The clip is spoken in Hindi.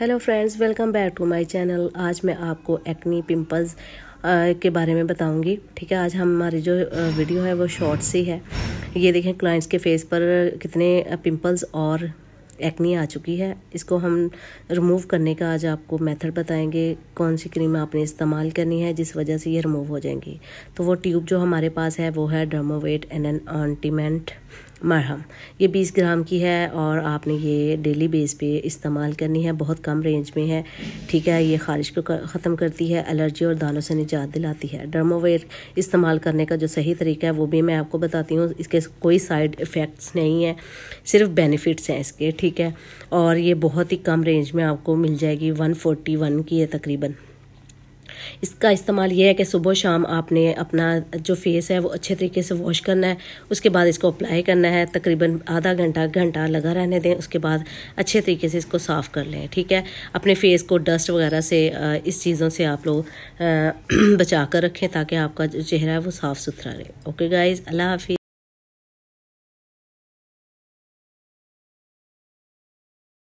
hello friends welcome back to my channel आज मैं आपको एक्नी पिंपल्स के बारे में बताऊंगी ठीक है आज हमारी जो वीडियो है वो शॉर्ट सी है ये देखें क्लाइंट्स के फेस पर कितने पिंपल्स और एक्नी आ चुकी है इसको हम रिमूव करने का आज आपको मेथड बताएंगे कौन सी क्रीम आपने इस्तेमाल करनी है जिस वजह से ये रिमूव हो जाएंगी तो वो ट्यूब जो हमारे पास है वो है ड्रमोवेट एंड एन ऑनटीमेंट मरहम ये 20 ग्राम की है और आपने ये डेली बेस पे इस्तेमाल करनी है बहुत कम रेंज में है ठीक है ये खारिश को ख़त्म करती है एलर्जी और दानों से निजात दिलाती है डर्मोवेयर इस्तेमाल करने का जो सही तरीका है वो भी मैं आपको बताती हूँ इसके कोई साइड इफ़ेक्ट्स नहीं है सिर्फ बेनिफिट्स हैं इसके ठीक है और ये बहुत ही कम रेंज में आपको मिल जाएगी वन की है तकरीबन इसका इस्तेमाल यह है कि सुबह शाम आपने अपना जो फेस है वो अच्छे तरीके से वॉश करना है उसके बाद इसको अप्लाई करना है तकरीबन आधा घंटा घंटा लगा रहने दें उसके बाद अच्छे तरीके से इसको साफ़ कर लें ठीक है अपने फेस को डस्ट वगैरह से इस चीज़ों से आप लोग बचा कर रखें ताकि आपका जो चेहरा है वो साफ़ सुथरा रहे ओके गाइज़ अल्लाह हाफि